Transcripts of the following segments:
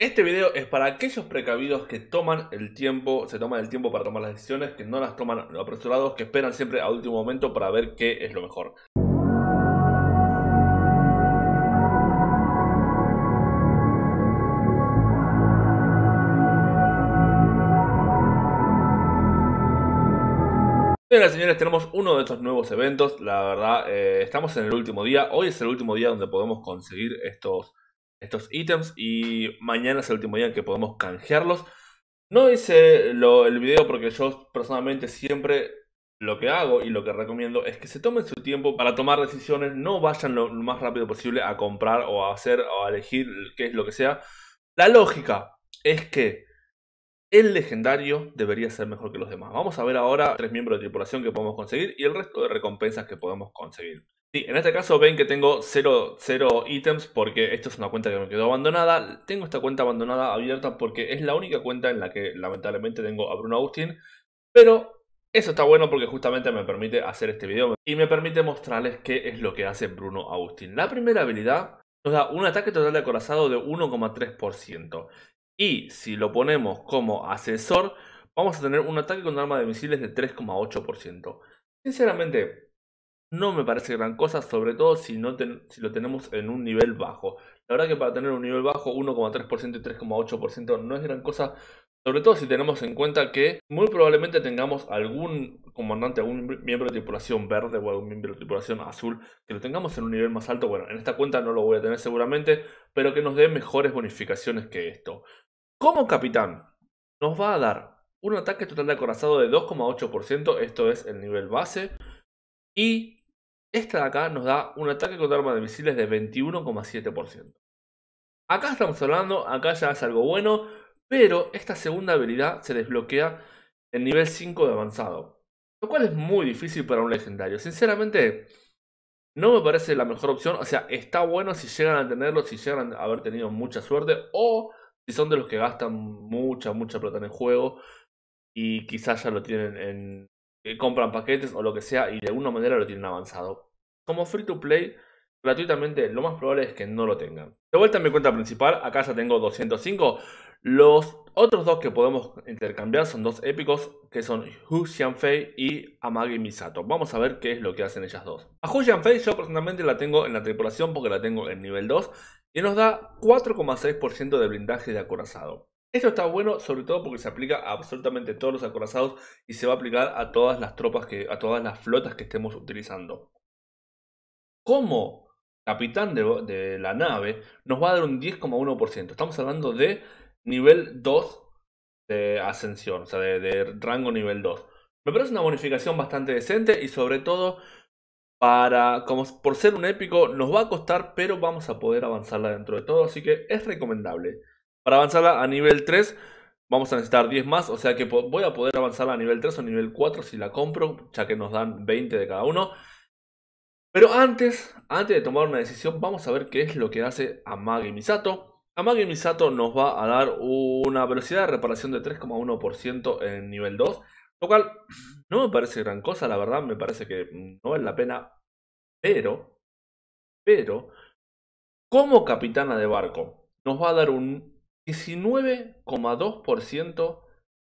Este video es para aquellos precavidos que toman el tiempo, se toman el tiempo para tomar las decisiones, que no las toman apresurados, que esperan siempre a último momento para ver qué es lo mejor. Bueno, señores, tenemos uno de estos nuevos eventos. La verdad, eh, estamos en el último día. Hoy es el último día donde podemos conseguir estos estos ítems y mañana es el último día en que podemos canjearlos. No hice lo, el video porque yo personalmente siempre lo que hago y lo que recomiendo es que se tomen su tiempo para tomar decisiones, no vayan lo más rápido posible a comprar o a hacer o a elegir qué es lo que sea. La lógica es que el legendario debería ser mejor que los demás. Vamos a ver ahora tres miembros de tripulación que podemos conseguir y el resto de recompensas que podemos conseguir. Sí, en este caso ven que tengo 0 ítems porque esto es una cuenta que me quedó abandonada. Tengo esta cuenta abandonada abierta porque es la única cuenta en la que lamentablemente tengo a Bruno Austin, Pero eso está bueno porque justamente me permite hacer este video y me permite mostrarles qué es lo que hace Bruno Austin. La primera habilidad nos da un ataque total de acorazado de 1,3%. Y si lo ponemos como asesor, vamos a tener un ataque con arma de misiles de 3,8%. Sinceramente, no me parece gran cosa, sobre todo si, no si lo tenemos en un nivel bajo. La verdad que para tener un nivel bajo, 1,3% y 3,8% no es gran cosa, sobre todo si tenemos en cuenta que muy probablemente tengamos algún comandante, algún miembro de tripulación verde o algún miembro de tripulación azul que lo tengamos en un nivel más alto. Bueno, en esta cuenta no lo voy a tener seguramente, pero que nos dé mejores bonificaciones que esto. Como capitán, nos va a dar un ataque total de acorazado de 2,8%, esto es el nivel base. Y esta de acá nos da un ataque con arma de misiles de 21,7%. Acá estamos hablando, acá ya es algo bueno, pero esta segunda habilidad se desbloquea en nivel 5 de avanzado. Lo cual es muy difícil para un legendario. Sinceramente, no me parece la mejor opción. O sea, está bueno si llegan a tenerlo, si llegan a haber tenido mucha suerte. O si son de los que gastan mucha, mucha plata en el juego y quizás ya lo tienen en... Eh, compran paquetes o lo que sea y de alguna manera lo tienen avanzado. Como free to play, gratuitamente, lo más probable es que no lo tengan. De vuelta a mi cuenta principal, acá ya tengo 205. Los otros dos que podemos intercambiar son dos épicos, que son Hu Xianfei y Amagi Misato. Vamos a ver qué es lo que hacen ellas dos. A Hu Xianfei yo personalmente la tengo en la tripulación porque la tengo en nivel 2 y nos da 4,6% de blindaje de acorazado. Esto está bueno sobre todo porque se aplica a absolutamente todos los acorazados y se va a aplicar a todas las tropas, que, a todas las flotas que estemos utilizando. Como capitán de, la nave nos va a dar un 10,1%. Estamos hablando de nivel 2 de ascensión, o sea, de, de rango nivel 2. Me parece una bonificación bastante decente y sobre todo como por ser un épico, nos va a costar, pero vamos a poder avanzarla dentro de todo, así que es recomendable. Para avanzarla a nivel 3, vamos a necesitar 10 más, o sea que voy a poder avanzarla a nivel 3 o nivel 4 si la compro, ya que nos dan 20 de cada uno. Pero antes, antes de tomar una decisión, vamos a ver qué es lo que hace Amagi Misato. Amagi Misato nos va a dar una velocidad de reparación de 3,1% en nivel 2, lo cual no me parece gran cosa, la verdad, me parece que no vale la pena. Pero, pero, como capitana de barco, nos va a dar un 19,2%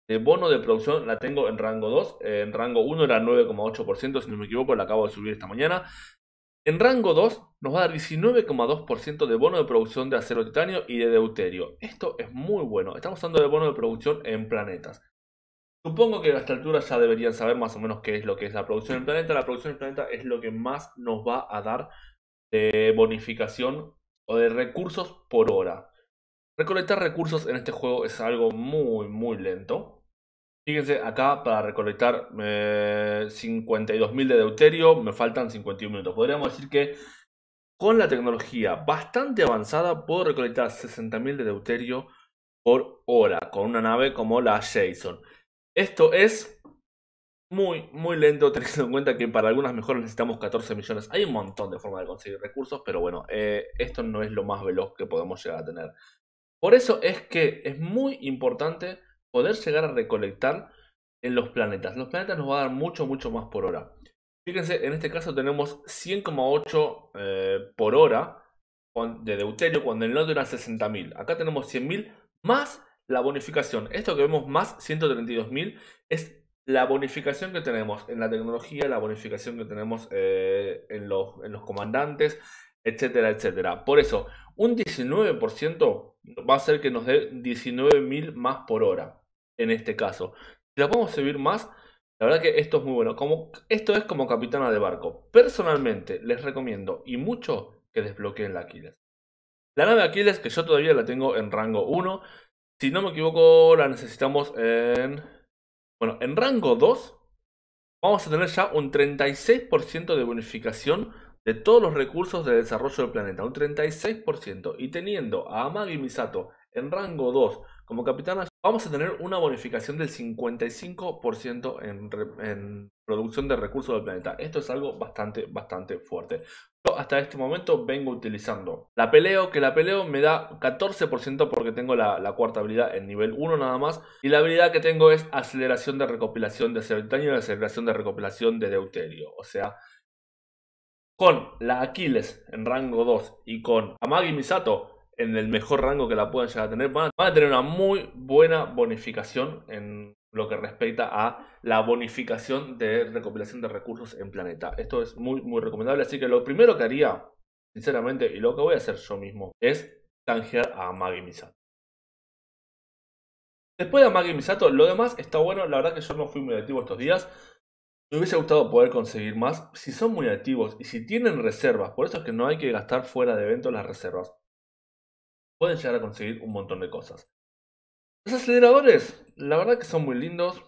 de bono de producción. La tengo en rango 2. En rango 1 era 9,8%, si no me equivoco, la acabo de subir esta mañana. En rango 2 nos va a dar 19,2% de bono de producción de acero titanio y de deuterio. Esto es muy bueno. Estamos hablando de bono de producción en planetas. Supongo que a esta altura ya deberían saber más o menos qué es lo que es la producción del planeta. La producción del planeta es lo que más nos va a dar de bonificación o de recursos por hora. Recolectar recursos en este juego es algo muy, muy lento. Fíjense, acá para recolectar 52.000 eh, de deuterio me faltan 51 minutos. Podríamos decir que con la tecnología bastante avanzada puedo recolectar 60.000 de deuterio por hora con una nave como la Jason. Esto es muy, muy lento, teniendo en cuenta que para algunas mejoras necesitamos 14 millones. Hay un montón de formas de conseguir recursos, pero bueno, eh, esto no es lo más veloz que podemos llegar a tener. Por eso es que es muy importante poder llegar a recolectar en los planetas. Los planetas nos va a dar mucho, mucho más por hora. Fíjense, en este caso tenemos 100,8 eh, por hora de deuterio, cuando el nodo era 60.000. Acá tenemos 100.000 más la bonificación. Esto que vemos más 132.000 es la bonificación que tenemos en la tecnología, la bonificación que tenemos eh, en, los, comandantes, etcétera, etcétera. Por eso, un 19% va a ser que nos dé 19.000 más por hora, en este caso. Si la podemos subir más, la verdad que esto es muy bueno. Como, esto es como capitana de barco. Personalmente, les recomiendo, y mucho, que desbloqueen la Aquiles. La nave Aquiles, que yo todavía la tengo en rango 1, si no me equivoco, la necesitamos en... Bueno, en rango 2 vamos a tener ya un 36% de bonificación de todos los recursos de desarrollo del planeta. Un 36%. Y teniendo a Amagi Misato en rango 2 como capitana vamos a tener una bonificación del 55% en, producción de recursos del planeta. Esto es algo bastante, bastante fuerte. Yo hasta este momento vengo utilizando la peleo, que la peleo me da 14% porque tengo la, cuarta habilidad en nivel 1 nada más. Y la habilidad que tengo es aceleración de recopilación de daño y aceleración de recopilación de deuterio. O sea... Con la Aquiles en rango 2 y con Amagi Misato en el mejor rango que la puedan llegar a tener, van a tener una muy buena bonificación en lo que respecta a la bonificación de recopilación de recursos en planeta. Esto es muy, muy recomendable. Así que lo primero que haría, sinceramente, y lo que voy a hacer yo mismo, es tangear a Maggie Misato. Después de Maggie Misato, lo demás está bueno. La verdad que yo no fui muy activo estos días. Me hubiese gustado poder conseguir más. Si son muy activos y si tienen reservas, por eso es que no hay que gastar fuera de evento las reservas pueden llegar a conseguir un montón de cosas. Los aceleradores, la verdad que son muy lindos,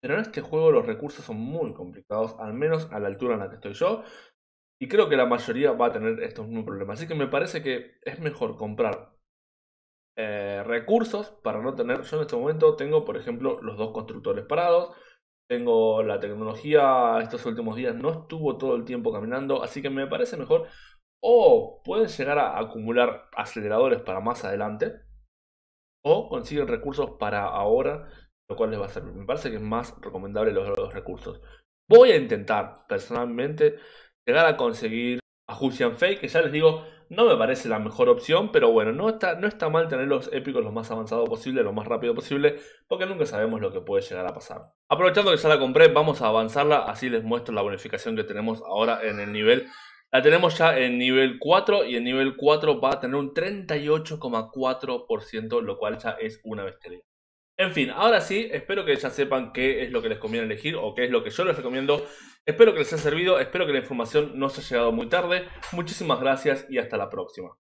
pero en este juego los recursos son muy complicados, al menos a la altura en la que estoy yo. Y creo que la mayoría va a tener estos mismos problemas. Así que me parece que es mejor comprar eh, recursos para no tener... Yo en este momento tengo, por ejemplo, los dos constructores parados. Tengo la tecnología, estos últimos días no estuvo todo el tiempo caminando, así que me parece mejor o pueden llegar a acumular aceleradores para más adelante, o consiguen recursos para ahora, lo cual les va a servir. Me parece que es más recomendable los, los recursos. Voy a intentar personalmente llegar a conseguir a Huxian Fei, que ya les digo, no me parece la mejor opción, pero bueno, no está, no está mal tener los épicos lo más avanzado posible, lo más rápido posible, porque nunca sabemos lo que puede llegar a pasar. Aprovechando que ya la compré, vamos a avanzarla, así les muestro la bonificación que tenemos ahora en el nivel la tenemos ya en nivel 4 y en nivel 4 va a tener un 38,4%, lo cual ya es una bestia. En fin, ahora sí, espero que ya sepan qué es lo que les conviene elegir o qué es lo que yo les recomiendo. Espero que les haya servido, espero que la información no se haya llegado muy tarde. Muchísimas gracias y hasta la próxima.